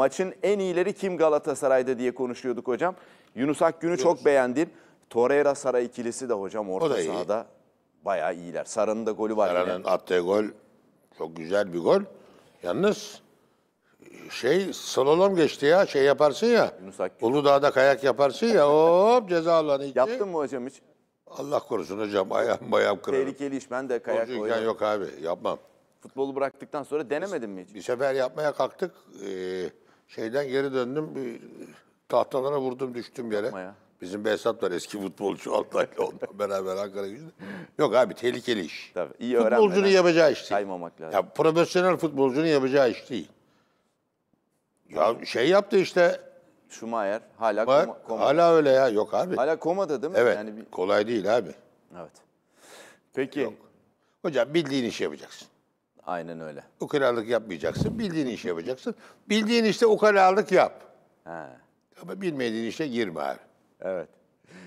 Maçın en iyileri kim Galatasaray'da diye konuşuyorduk hocam. Yunus Akgün'ü çok beğendim. Torreira Saray ikilisi de hocam orta iyi. bayağı iyiler. Sarı'nın da golü var. Sarı'nın attığı gol çok güzel bir gol. Yalnız şey slalom geçti ya şey yaparsın ya. Yunus Akgün. Uludağ'da kayak yaparsın ya hop ceza alanı içi. Yaptın mı hocam hiç? Allah korusun hocam ayağım bayağım kırarım. Tehlikeli iş ben de kayak oynadım. yok abi yapmam. Futbolu bıraktıktan sonra denemedin mi hiç? Bir sefer yapmaya kalktık. Ee, şeyden geri döndüm. Bir tahtalara vurdum düştüm yere. Bizim Behzat var eski futbolcu Altay'la onunla beraber Ankara gücünde. Yok abi tehlikeli iş. Tabii, iyi futbolcunun yapacağı iş değil. Kaymamak lazım. Ya, profesyonel futbolcunun yapacağı iş değil. Ya şey yaptı işte. Schumacher hala koma, komada. Hala öyle ya yok abi. Hala komada değil mi? Evet yani bir... kolay değil abi. Evet. Peki. Yok. Hocam bildiğin iş yapacaksın. Aynen öyle. Ukalalık yapmayacaksın. Bildiğin işi yapacaksın. Bildiğin işte ukalalık yap. Ha. Ama bilmediğin işe girme abi. Evet.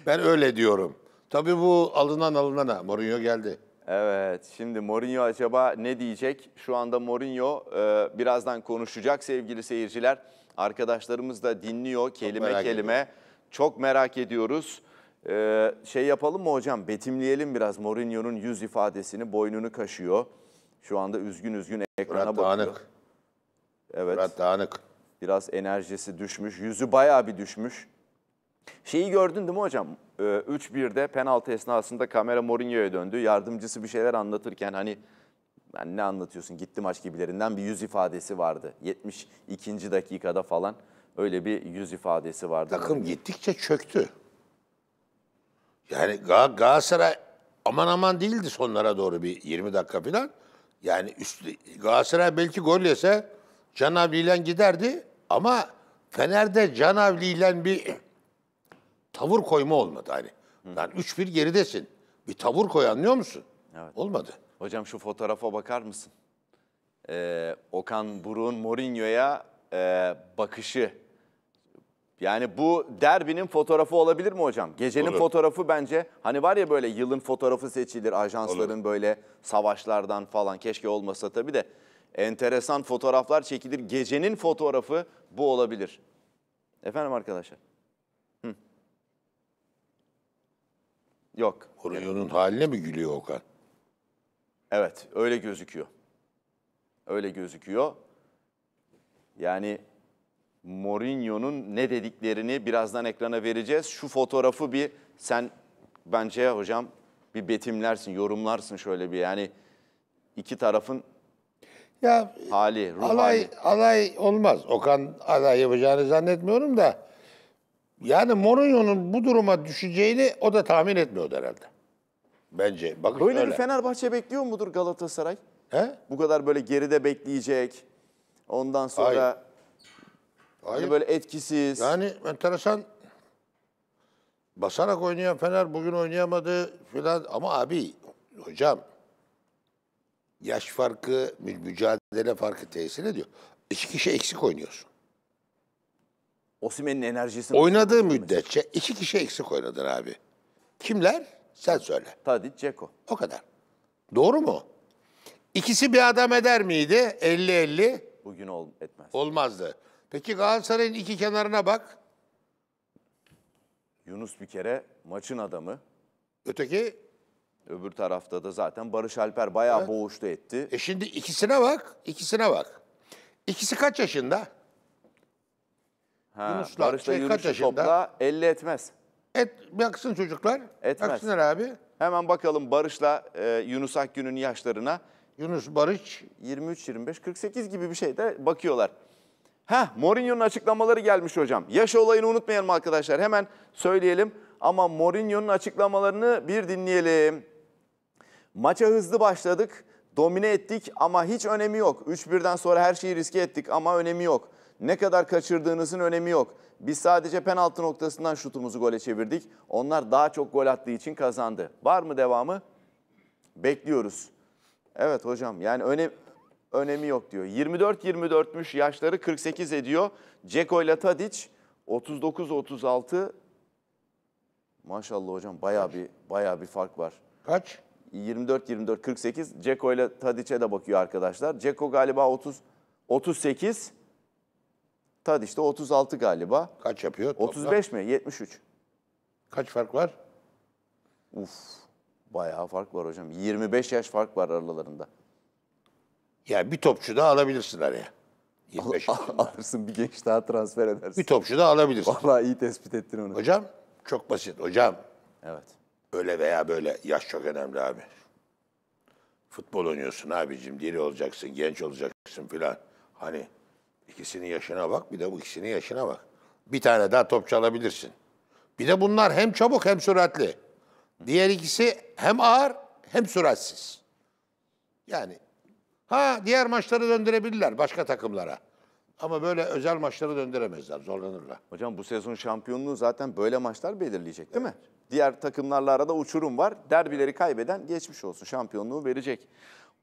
Ben öyle diyorum. Tabii bu alınan alınana. Mourinho geldi. Evet, şimdi Mourinho acaba ne diyecek? Şu anda Mourinho e, birazdan konuşacak sevgili seyirciler. Arkadaşlarımız da dinliyor kelime çok kelime. Ediyorum. Çok merak ediyoruz. E, şey yapalım mı hocam? Betimleyelim biraz Mourinho'nun yüz ifadesini, boynunu kaşıyor. Şu anda üzgün üzgün ekrana Murat bakıyor. Evet. Murat Dağınık. Biraz enerjisi düşmüş. Yüzü bayağı bir düşmüş. Şeyi gördün değil mi hocam? 3-1'de ee, penaltı esnasında kamera Mourinho'ya döndü. Yardımcısı bir şeyler anlatırken hani ben ne anlatıyorsun gitti maç gibilerinden bir yüz ifadesi vardı. 72. dakikada falan öyle bir yüz ifadesi vardı. Takım gittikçe çöktü. Yani Gal Galatasaray aman aman değildi sonlara doğru bir 20 dakika falan. Yani üstü, Galatasaray belki gol yese Canavli ile giderdi ama Fener'de Canavli ile bir tavır koyma olmadı hani. Yani 3-1 geridesin. Bir tavır koy anlıyor musun? Evet. Olmadı. Hocam şu fotoğrafa bakar mısın? Ee, Okan Buruk'un Mourinho'ya e, bakışı yani bu derbinin fotoğrafı olabilir mi hocam? Gecenin Olur. fotoğrafı bence hani var ya böyle yılın fotoğrafı seçilir ajansların Olur. böyle savaşlardan falan keşke olmasa tabii de enteresan fotoğraflar çekilir. Gecenin fotoğrafı bu olabilir. Efendim arkadaşlar. Hı. Yok. Orion'un yani. haline mi gülüyor Okan? Evet öyle gözüküyor. Öyle gözüküyor. Yani Mourinho'nun ne dediklerini birazdan ekrana vereceğiz. Şu fotoğrafı bir sen bence hocam bir betimlersin, yorumlarsın şöyle bir yani iki tarafın ya hali, ruh alay, hali. Alay olmaz. Okan alay yapacağını zannetmiyorum da yani Mourinho'nun bu duruma düşeceğini o da tahmin etmiyordu herhalde. Bence. Bakın böyle öyle. bir Fenerbahçe bekliyor mudur Galatasaray? He? Bu kadar böyle geride bekleyecek. Ondan sonra Hayır. Hayır. Hani böyle etkisiz. Yani enteresan basarak oynayan Fener bugün oynayamadı filan ama abi hocam yaş farkı, mücadele farkı tesir ediyor. İki kişi eksik oynuyorsun. Osimen'in enerjisi... Oynadığı müddetçe mesela. iki kişi eksik oynadın abi. Kimler? Sen söyle. Tadic, Ceko. O kadar. Doğru mu? İkisi bir adam eder miydi? 50-50. Bugün ol, etmez. Olmazdı. Peki Galatasaray'ın iki kenarına bak. Yunus bir kere maçın adamı. Öteki? Öbür tarafta da zaten Barış Alper bayağı evet. boğuştu etti. E şimdi ikisine bak, ikisine bak. İkisi kaç yaşında? Ha, Yunuslar, Barış da şey, kaç yaşında? topla elli etmez. Et, baksın çocuklar. Etmez. Baksınlar abi. Hemen bakalım Barış'la e, Yunus Akgün'ün yaşlarına. Yunus Barış. 23, 25, 48 gibi bir şey de bakıyorlar. Ha, Mourinho'nun açıklamaları gelmiş hocam. Yaş olayını unutmayalım arkadaşlar. Hemen söyleyelim ama Mourinho'nun açıklamalarını bir dinleyelim. Maça hızlı başladık, domine ettik ama hiç önemi yok. 3-1'den sonra her şeyi riske ettik ama önemi yok. Ne kadar kaçırdığınızın önemi yok. Biz sadece penaltı noktasından şutumuzu gole çevirdik. Onlar daha çok gol attığı için kazandı. Var mı devamı? Bekliyoruz. Evet hocam yani öne, önemi yok diyor. 24-24'müş yaşları 48 ediyor. Ceko ile Tadic 39-36 maşallah hocam baya bir baya bir fark var. Kaç? 24-24 48 Ceko ile Tadic'e de bakıyor arkadaşlar. Ceko galiba 30 38 Tadic de 36 galiba. Kaç yapıyor? Toplam? 35 mi? 73. Kaç fark var? Uf. Bayağı fark var hocam. 25 yaş fark var aralarında. Yani bir topçu daha alabilirsin araya. Alırsın bir genç daha transfer edersin. Bir topçu da alabilirsin. Vallahi iyi tespit ettin onu. Hocam çok basit. Hocam. Evet. Öyle veya böyle yaş çok önemli abi. Futbol oynuyorsun abicim. Diri olacaksın, genç olacaksın filan. Hani ikisinin yaşına bak bir de bu ikisinin yaşına bak. Bir tane daha topçu alabilirsin. Bir de bunlar hem çabuk hem süratli. Diğer ikisi hem ağır hem süratsiz. Yani Ha diğer maçları döndürebilirler başka takımlara. Ama böyle özel maçları döndüremezler, zorlanırlar. Hocam bu sezon şampiyonluğu zaten böyle maçlar belirleyecek değil evet. mi? Diğer takımlarla arada uçurum var. Derbileri kaybeden geçmiş olsun şampiyonluğu verecek.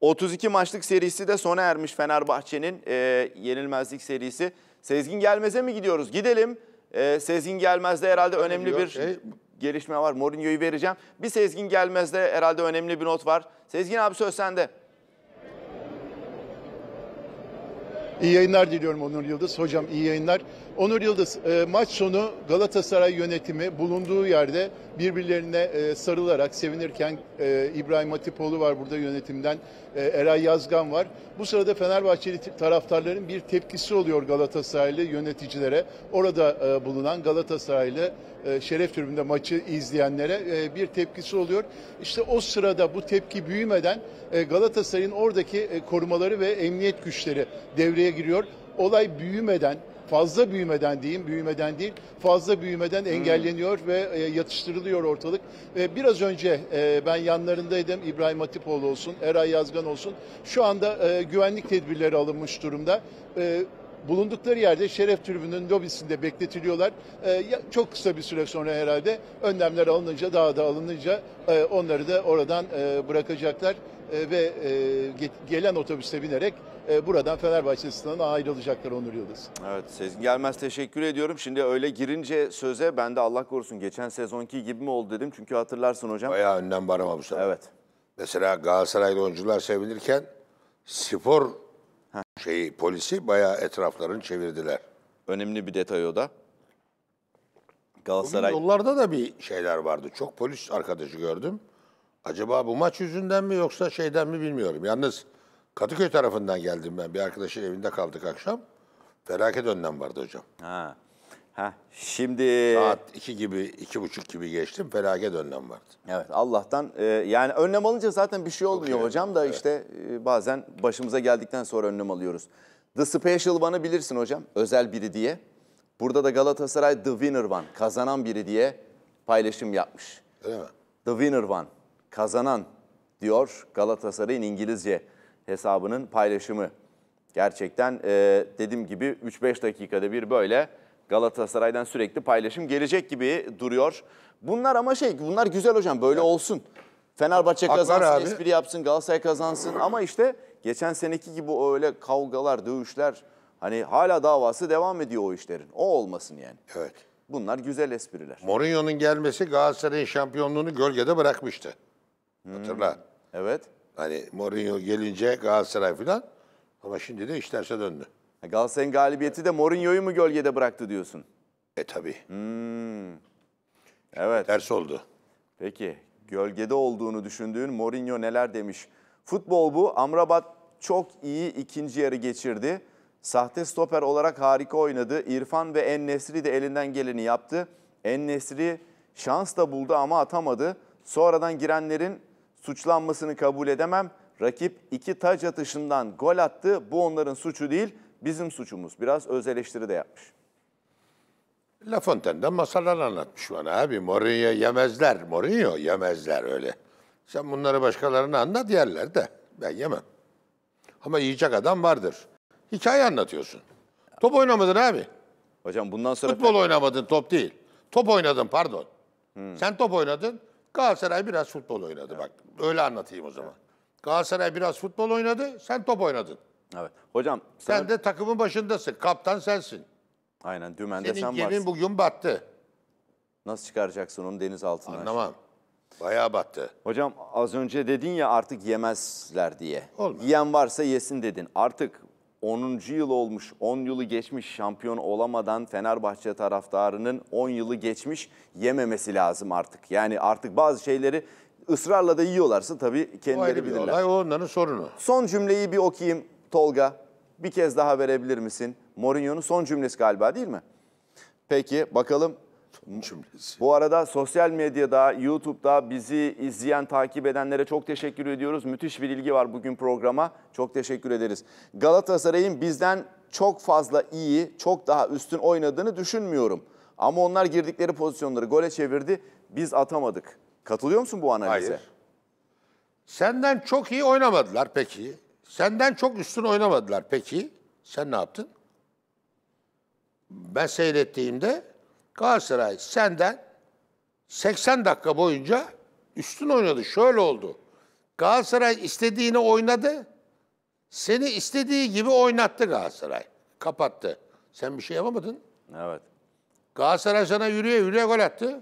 32 maçlık serisi de sona ermiş Fenerbahçe'nin e, yenilmezlik serisi. Sezgin Gelmez'e mi gidiyoruz? Gidelim. E, Sezgin Gelmez'de herhalde ne önemli bir şey, gelişme var. Mourinho'yu vereceğim. Bir Sezgin Gelmez'de herhalde önemli bir not var. Sezgin abi söz sende. İyi yayınlar diliyorum Onur Yıldız. Hocam iyi yayınlar. Onur Yıldız e, maç sonu Galatasaray yönetimi bulunduğu yerde birbirlerine e, sarılarak sevinirken e, İbrahim Hatipoğlu var burada yönetimden e, Eray Yazgan var. Bu sırada Fenerbahçeli taraftarların bir tepkisi oluyor Galatasaraylı yöneticilere. Orada e, bulunan Galatasaraylı e, Şeref Tribü'nde maçı izleyenlere e, bir tepkisi oluyor. İşte o sırada bu tepki büyümeden e, Galatasaray'ın oradaki e, korumaları ve emniyet güçleri devreye giriyor. Olay büyümeden fazla büyümeden diyeyim, büyümeden değil, fazla büyümeden hmm. engelleniyor hmm. ve e, yatıştırılıyor ortalık. E, biraz önce e, ben yanlarındaydım İbrahim Hatipoğlu olsun, Eray Yazgan olsun. Şu anda e, güvenlik tedbirleri alınmış durumda. E, bulundukları yerde şeref tribününün lobisinde bekletiliyorlar. E, çok kısa bir süre sonra herhalde önlemler alınınca daha da alınınca e, onları da oradan e, bırakacaklar e, ve e, gelen otobüse binerek e, buradan Fenerbahçe stadına ayrılacaklar Onur Yıldız. Evet Sezgin Gelmez teşekkür ediyorum. Şimdi öyle girince söze ben de Allah korusun geçen sezonki gibi mi oldu dedim. Çünkü hatırlarsın hocam. Bayağı önlem var ama bu baramamışlar. Evet. Mesela Galatasaraylı oyuncular sevilirken spor şeyi polisi bayağı etraflarını çevirdiler. Önemli bir detay o da. Galatasaray... yollarda da bir şeyler vardı. Çok polis arkadaşı gördüm. Acaba bu maç yüzünden mi yoksa şeyden mi bilmiyorum. Yalnız Kadıköy tarafından geldim ben. Bir arkadaşın evinde kaldık akşam. Felaket önlem vardı hocam. Ha. Ha, şimdi Saat iki gibi, iki buçuk gibi geçtim. Felaket önlem vardı. evet Allah'tan e, yani önlem alınca zaten bir şey olmuyor iyi. hocam da işte e, bazen başımıza geldikten sonra önlem alıyoruz. The Special One'ı bilirsin hocam. Özel biri diye. Burada da Galatasaray The Winner One, kazanan biri diye paylaşım yapmış. Öyle mi? The Winner One, kazanan diyor Galatasaray'ın İngilizce hesabının paylaşımı. Gerçekten e, dediğim gibi 3-5 dakikada bir böyle Galatasaray'dan sürekli paylaşım gelecek gibi duruyor. Bunlar ama şey bunlar güzel hocam böyle olsun. Fenerbahçe Haklar kazansın, abi. espri yapsın, Galatasaray kazansın ama işte geçen seneki gibi öyle kavgalar, dövüşler hani hala davası devam ediyor o işlerin. O olmasın yani. Evet. Bunlar güzel espriler. Mourinho'nun gelmesi Galatasaray'ın şampiyonluğunu gölgede bırakmıştı. Hmm. Hatırla. Evet. Hani Mourinho gelince Galatasaray falan ama şimdi de işlerse döndü. Galatasaray'ın galibiyeti de Mourinho'yu mu gölgede bıraktı diyorsun? E tabi. Hmm. Evet. Ters oldu. Peki. Gölgede olduğunu düşündüğün Mourinho neler demiş? Futbol bu. Amrabat çok iyi ikinci yarı geçirdi. Sahte stoper olarak harika oynadı. İrfan ve En Nesri de elinden geleni yaptı. En Nesri şans da buldu ama atamadı. Sonradan girenlerin suçlanmasını kabul edemem. Rakip iki taç atışından gol attı. Bu onların suçu değil bizim suçumuz. Biraz öz eleştiri de yapmış. La Fontaine'den masallar anlatmış bana abi. Mourinho yemezler. Mourinho yemezler öyle. Sen bunları başkalarına anlat yerler de. Ben yemem. Ama yiyecek adam vardır. Hikaye anlatıyorsun. Top oynamadın abi. Hocam bundan sonra... Futbol oynamadın top değil. Top oynadın pardon. Hmm. Sen top oynadın. Galatasaray biraz futbol oynadı. Evet. Bak öyle anlatayım o zaman. Evet. Galatasaray biraz futbol oynadı. Sen top oynadın. Evet. Hocam sen, sen de takımın başındasın. Kaptan sensin. Aynen dümen de sen varsın. Senin gemin bugün battı. Nasıl çıkaracaksın onu deniz altına? Anlamam. Bayağı battı. Hocam az önce dedin ya artık yemezler diye. Olmaz. Yiyen varsa yesin dedin. Artık 10. yıl olmuş, 10 yılı geçmiş şampiyon olamadan Fenerbahçe taraftarının 10 yılı geçmiş yememesi lazım artık. Yani artık bazı şeyleri ısrarla da yiyorlarsa tabii kendileri bilirler. Olay, o onların sorunu. Son cümleyi bir okuyayım. Tolga bir kez daha verebilir misin? Mourinho'nun son cümlesi galiba değil mi? Peki bakalım. Son cümlesi. Bu arada sosyal medyada, YouTube'da bizi izleyen, takip edenlere çok teşekkür ediyoruz. Müthiş bir ilgi var bugün programa. Çok teşekkür ederiz. Galatasaray'ın bizden çok fazla iyi, çok daha üstün oynadığını düşünmüyorum. Ama onlar girdikleri pozisyonları gole çevirdi. Biz atamadık. Katılıyor musun bu analize? Hayır. Senden çok iyi oynamadılar peki. Senden çok üstün oynamadılar. Peki sen ne yaptın? Ben seyrettiğimde Galatasaray senden 80 dakika boyunca üstün oynadı. Şöyle oldu. Galatasaray istediğini oynadı. Seni istediği gibi oynattı Galatasaray. Kapattı. Sen bir şey yapamadın. Evet. Galatasaray sana yürüye yürüye gol attı.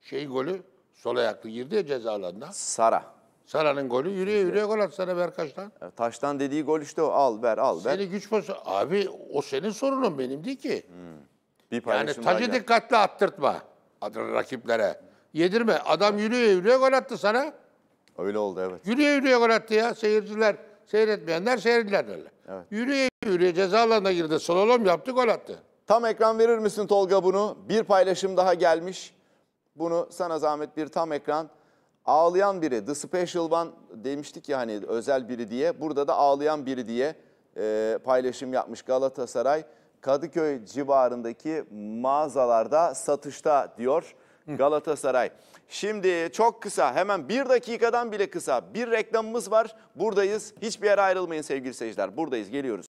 Şey golü sol ayaklı girdi ya ceza Sara. Sara'nın golü yürüye yürüye gol sana atsana Berkaç'tan. E, taştan dediği gol işte o. Al ver al ver. Seni güç pozisyonu. Abi o senin sorunun benim değil ki. Hmm. Bir yani tacı gel. dikkatli attırtma rakiplere. Yedirme. Adam yürüye yürüye gol attı sana. Öyle oldu evet. Yürüye yürüye gol attı ya. Seyirciler, seyretmeyenler seyirciler öyle. Evet. Yürüye yürüye ceza alanına girdi. Slalom yaptı gol attı. Tam ekran verir misin Tolga bunu? Bir paylaşım daha gelmiş. Bunu sana zahmet bir tam ekran ağlayan biri, The Special One demiştik ya hani özel biri diye. Burada da ağlayan biri diye e, paylaşım yapmış Galatasaray. Kadıköy civarındaki mağazalarda satışta diyor Galatasaray. Şimdi çok kısa hemen bir dakikadan bile kısa bir reklamımız var. Buradayız. Hiçbir yere ayrılmayın sevgili seyirciler. Buradayız geliyoruz.